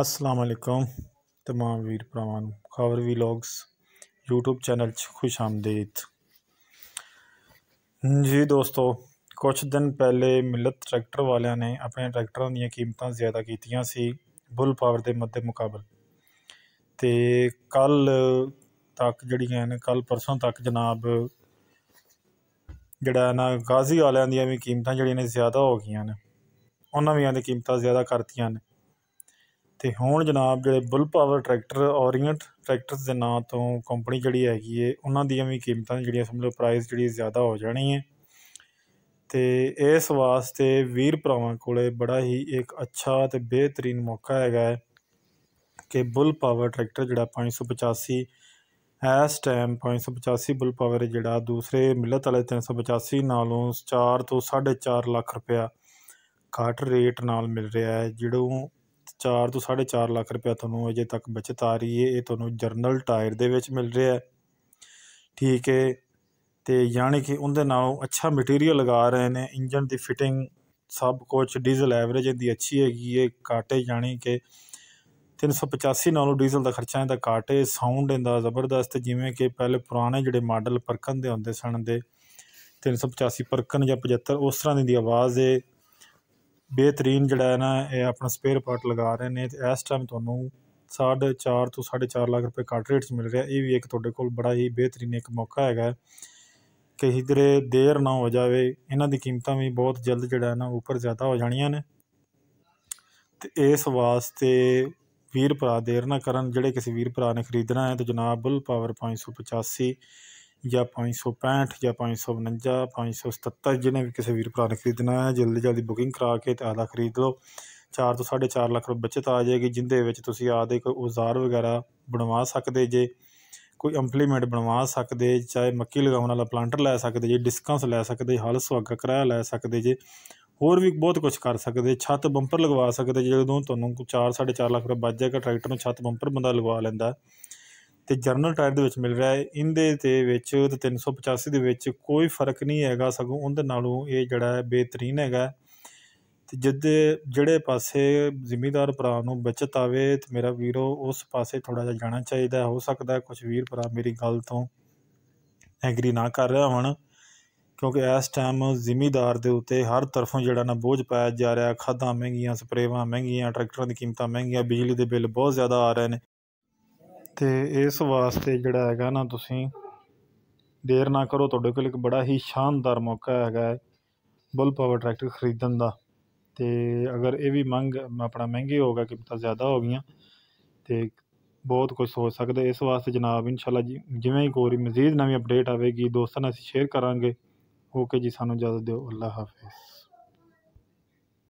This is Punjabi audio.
ਅਸਲਾਮ ਅਲੈਕਮ ਤਮਾਮ ਵੀਰ ਭਰਾਵਾਂ ਨੂੰ ਖਬਰ ਵੀਲੌਗਸ YouTube ਚੈਨਲ 'ਚ ਖੁਸ਼ ਆਮਦੀਦ ਜੀ ਦੋਸਤੋ ਕੁਝ ਦਿਨ ਪਹਿਲੇ ਮਿਲਤ ਟਰੈਕਟਰ ਵਾਲਿਆਂ ਨੇ ਆਪਣੇ ਟਰੈਕਟਰਾਂ ਦੀਆਂ ਕੀਮਤਾਂ ਜ਼ਿਆਦਾ ਕੀਤੀਆਂ ਸੀ ਬੁੱਲ ਪਾਵਰ ਦੇ ਮੱਦੇ ਮੁਕਾਬਲ ਤੇ ਕੱਲ ਤੱਕ ਜਿਹੜੀਆਂ ਨੇ ਕੱਲ ਪਰਸੋਂ ਤੱਕ ਜਨਾਬ ਜਿਹੜਾ ਨਾ ਗਾਜ਼ੀ ਵਾਲਿਆਂ ਦੀਆਂ ਵੀ ਕੀਮਤਾਂ ਜਿਹੜੀਆਂ ਨੇ ਜ਼ਿਆਦਾ ਹੋ ਗਈਆਂ ਨੇ ਉਹਨਾਂ ਵੀਆਂ ਦੀ ਕੀਮਤਾਂ ਜ਼ਿਆਦਾ ਕਰਤੀਆਂ ਨੇ ਤੇ ਹੁਣ ਜਨਾਬ ਜਿਹੜੇ bull power tractor orient tractors ਦੇ ਨਾਂ ਤੋਂ ਕੰਪਨੀ ਜਿਹੜੀ ਹੈਗੀ ਏ ਉਹਨਾਂ ਦੀਆਂ ਵੀ ਕੀਮਤਾਂ ਜਿਹੜੀਆਂ ਸਮਝ ਲਓ ਪ੍ਰਾਈਸ ਜਿਹੜੀ ਜ਼ਿਆਦਾ ਹੋ ਜਾਣੀ ਹੈ ਤੇ ਇਸ ਵਾਸਤੇ ਵੀਰ ਭਰਾਵਾਂ ਕੋਲੇ ਬੜਾ ਹੀ ਇੱਕ ਅੱਛਾ ਤੇ ਬਿਹਤਰੀਨ ਮੌਕਾ ਹੈਗਾ ਹੈ ਕਿ ਬੁੱਲ ਪਾਵਰ ਟਰੈਕਟਰ ਜਿਹੜਾ 585 ਇਸ ਟਾਈਮ 585 ਬੁੱਲ ਪਾਵਰ ਜਿਹੜਾ ਦੂਸਰੇ ਮਿਲਤ ਵਾਲੇ 385 ਨਾਲੋਂ 4 ਤੋਂ 4.5 ਲੱਖ ਰੁਪਇਆ ਘੱਟ ਰੇਟ ਨਾਲ ਮਿਲ ਰਿਹਾ ਹੈ ਜਿਹੜੋਂ 4 ਤੋਂ 4.5 ਲੱਖ ਰੁਪਇਆ ਤੁਹਾਨੂੰ ਅਜੇ ਤੱਕ ਬਚਤ ਆ ਰਹੀ ਹੈ ਇਹ ਤੁਹਾਨੂੰ ਜਰਨਲ ਟਾਇਰ ਦੇ ਵਿੱਚ ਮਿਲ ਰਿਹਾ ਹੈ ਠੀਕ ਹੈ ਤੇ ਯਾਨੀ ਕਿ ਉਹਦੇ ਨਾਲ ਅੱਛਾ ਮਟੀਰੀਅਲ ਲਗਾ ਰਹੇ ਨੇ ਇੰਜਨ ਦੀ ਫਿਟਿੰਗ ਸਭ ਕੁਝ ਡੀਜ਼ਲ ਐਵਰੇਜ ਦੀ ਅੱਛੀ ਹੈਗੀ ਹੈ ਕਾਟੇ ਯਾਨੀ ਕਿ 385 ਨਾਲੋਂ ਡੀਜ਼ਲ ਦਾ ਖਰਚਾ ਇਹਦਾ ਕਾਟੇ ਸਾਊਂਡ ਇਹਦਾ ਜ਼ਬਰਦਸਤ ਜਿਵੇਂ ਕਿ ਪਹਿਲੇ ਪੁਰਾਣੇ ਜਿਹੜੇ ਮਾਡਲ ਪਰਕਨ ਦੇ ਹੁੰਦੇ ਸਨ ਦੇ 385 ਪਰਕਨ ਜਾਂ 75 ਉਸ ਤਰ੍ਹਾਂ ਦੀ ਆਵਾਜ਼ ਹੈ ਬਿਹਤਰੀਨ ਜਿਹੜਾ ਹੈ ਨਾ ਇਹ ਆਪਣਾ ਸਪੇਅਰ ਪਾਰਟ ਲਗਾ ਰਹੇ ਨੇ ਤੇ ਇਸ ਟਾਈਮ ਤੁਹਾਨੂੰ 4.5 ਤੋਂ 4.5 ਲੱਖ ਰੁਪਏ ਕਾਟ ਰੇਟਸ ਮਿਲ ਰਿਹਾ ਇਹ ਵੀ ਇੱਕ ਤੁਹਾਡੇ ਕੋਲ ਬੜਾ ਹੀ ਬਿਹਤਰੀਨ ਇੱਕ ਮੌਕਾ ਹੈਗਾ ਕਿ ਹਿਦਰੇ ਦੇਰ ਨਾ ਹੋ ਜਾਵੇ ਇਹਨਾਂ ਦੀ ਕੀਮਤਾਂ ਵੀ ਬਹੁਤ ਜਲਦ ਜਿਹੜਾ ਹੈ ਨਾ ਉੱਪਰ ਜ਼ਿਆਦਾ ਹੋ ਜਾਣੀਆਂ ਨੇ ਤੇ ਇਸ ਵਾਸਤੇ ਵੀਰ ਭਰਾ ਦੇਰ ਨਾ ਕਰਨ ਜਿਹੜੇ ਕਿਸੇ ਵੀਰ ਭਰਾ ਨੇ ਖਰੀਦਣਾ ਹੈ ਤੇ ਜਨਾਬ ਬੁੱਲ ਪਾਵਰ 585 ਜਾਂ 565 ਜਾਂ 549 577 ਜਿਹਨੇ ਵੀ ਕਿਸੇ ਵੀਰ ਭਰਾ ਨੇ ਖਰੀਦਣਾ ਹੈ ਜਲਦੀ ਜਲਦੀ ਬੁਕਿੰਗ ਕਰਾ ਕੇ ਤੇ ਆਦਾ ਖਰੀਦ ਲਓ 4 ਤੋਂ 4.5 ਲੱਖ ਰੁਪਏ ਬਚਤ ਆ ਜਾਏਗੀ ਜਿੰਦੇ ਵਿੱਚ ਤੁਸੀਂ ਆਦੇ ਕੋਈ ਔਜ਼ਾਰ ਵਗੈਰਾ ਬਣਵਾ ਸਕਦੇ ਜੇ ਕੋਈ ਇੰਪਲੀਮੈਂਟ ਬਣਵਾ ਸਕਦੇ ਚਾਹੇ ਮੱਕੀ ਲਗਾਉਣ ਵਾਲਾ ਪਲਾਂਟਰ ਲੈ ਸਕਦੇ ਜੇ ਡਿਸਕਾਂਸ ਲੈ ਸਕਦੇ ਹਲ ਸੁਹਾਗਾ ਕਿਰਾਇਆ ਲੈ ਸਕਦੇ ਜੇ ਹੋਰ ਵੀ ਬਹੁਤ ਕੁਝ ਕਰ ਸਕਦੇ ਛੱਤ ਬੰਪਰ ਲਗਵਾ ਸਕਦੇ ਜਦੋਂ ਤੁਹਾਨੂੰ 4 4.5 ਲੱਖ ਰੁਪਏ ਬਚ ਜਾਏਗਾ ਟਰੈਕਟਰ ਨੂੰ ਛੱਤ ਬੰਪਰ ਬੰਦਾ ਲਗਵਾ ਲੈਂਦਾ ਤੇ ਜਰਨਲ ਟਾਇਰ ਦੇ ਵਿੱਚ ਮਿਲ ਰਿਹਾ ਹੈ ਇਹਦੇ ਤੇ ਵਿੱਚ ਤੇ 385 ਦੇ ਵਿੱਚ ਕੋਈ ਫਰਕ ਨਹੀਂ ਹੈਗਾ ਸਗੋਂ ਉਹਦੇ ਨਾਲੋਂ ਇਹ ਜਿਹੜਾ ਹੈ ਬਿਹਤਰੀਨ ਹੈਗਾ ਤੇ ਜਦ ਜਿਹੜੇ ਪਾਸੇ ਜ਼ਿੰਮੇਦਾਰ ਭਰਾ ਨੂੰ ਬਚਤ ਆਵੇ ਤੇ ਮੇਰਾ ਵੀਰੋ ਉਸ ਪਾਸੇ ਥੋੜਾ ਜਿਹਾ ਜਾਣਾ ਚਾਹੀਦਾ ਹੋ ਸਕਦਾ ਕੁਝ ਵੀਰ ਭਰਾ ਮੇਰੀ ਗੱਲ ਤੋਂ ਐਗਰੀ ਨਾ ਕਰ ਰਿਹਾ ਹੁਣ ਕਿਉਂਕਿ ਇਸ ਟਾਈਮ ਜ਼ਿੰਮੇਦਾਰ ਦੇ ਉੱਤੇ ਹਰ ਤਰਫੋਂ ਜਿਹੜਾ ਨਾ ਬੋਝ ਪਾਇਆ ਜਾ ਰਿਹਾ ਖਾਦਾਂ ਮਹਿੰਗੀਆਂ ਸਪਰੇਵਾਂ ਮਹਿੰਗੀਆਂ ਟਰੈਕਟਰਾਂ ਦੀ ਕੀਮਤਾਂ ਮਹਿੰਗੀਆਂ ਬਿਜਲੀ ਦੇ ਬਿੱਲ ਬਹੁਤ ਜ਼ਿਆਦਾ ਆ ਰਹੇ ਨੇ ਤੇ ਇਸ ਵਾਸਤੇ ਜਿਹੜਾ ਹੈਗਾ ਨਾ ਤੁਸੀਂ ਦੇਰ ਨਾ ਕਰੋ ਤੁਹਾਡੇ ਕੋਲ ਇੱਕ ਬੜਾ ਹੀ ਸ਼ਾਨਦਾਰ ਮੌਕਾ ਹੈਗਾ ਬੁੱਲ ਪਾਵਰ ਟਰੈਕਟਰ ਖਰੀਦਣ ਦਾ ਤੇ ਅਗਰ ਇਹ ਵੀ ਮੰਗ ਆਪਣਾ ਮਹਿੰਗੀ ਹੋਗਾ ਕਿ ਪਤਾ ਜ਼ਿਆਦਾ ਹੋ ਗਈਆਂ ਤੇ ਬਹੁਤ ਕੁਝ ਹੋ ਸਕਦਾ ਇਸ ਵਾਸਤੇ ਜਨਾਬ ਇਨਸ਼ਾਅੱਲਾ ਜੀ ਜਿਵੇਂ ਹੀ ਕੋਈ ਮਜ਼ੀਦ ਨਵੀਂ ਅਪਡੇਟ ਆਵੇਗੀ ਦੋਸਤਾਂ ਨਾਲ ਅਸੀਂ ਸ਼ੇਅਰ ਕਰਾਂਗੇ ਓਕੇ ਜੀ ਸਾਨੂੰ ਇਜਾਜ਼ਤ ਦਿਓ ਅੱਲਾਹ ਹਾਫਿਜ਼